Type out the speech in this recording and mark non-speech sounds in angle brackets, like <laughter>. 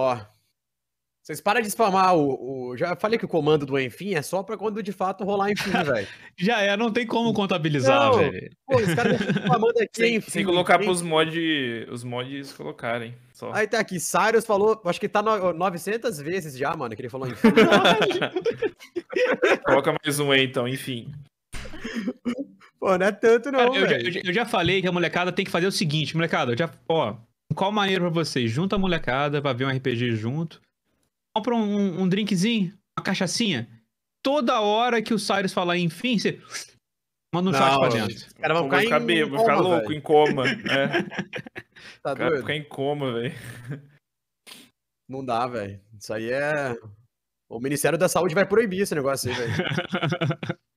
Ó, vocês param de spamar o, o, Já falei que o comando do enfim é só pra quando de fato rolar enfim, <laughs> velho. Já é, não tem como contabilizar, velho. Pô, os caras estão aqui sem, enfim. Sem colocar enfim. pros mods, os mods colocarem. Só. Aí tá aqui, Cyrus falou, acho que tá no, 900 vezes já, mano, que ele falou enfim. <laughs> Coloca mais um aí então, enfim. Pô, não é tanto não, eu, já, eu, já, falei que a molecada tem que fazer o seguinte, molecada, já, ó, qual maneira para vocês? Junta a molecada pra ver um RPG junto. Compra um, um, um drinkzinho, uma cachaçinha. Toda hora que o Cyrus falar enfim, você manda um não, pra dentro. Os caras vão ficar, ficar vão ficar louco, véio. em coma. <laughs> É. tá doido? Vai ficar em coma, velho. Não dá, velho. Isso aí é. O Ministério da Saúde vai proibir esse negócio aí, velho. <laughs>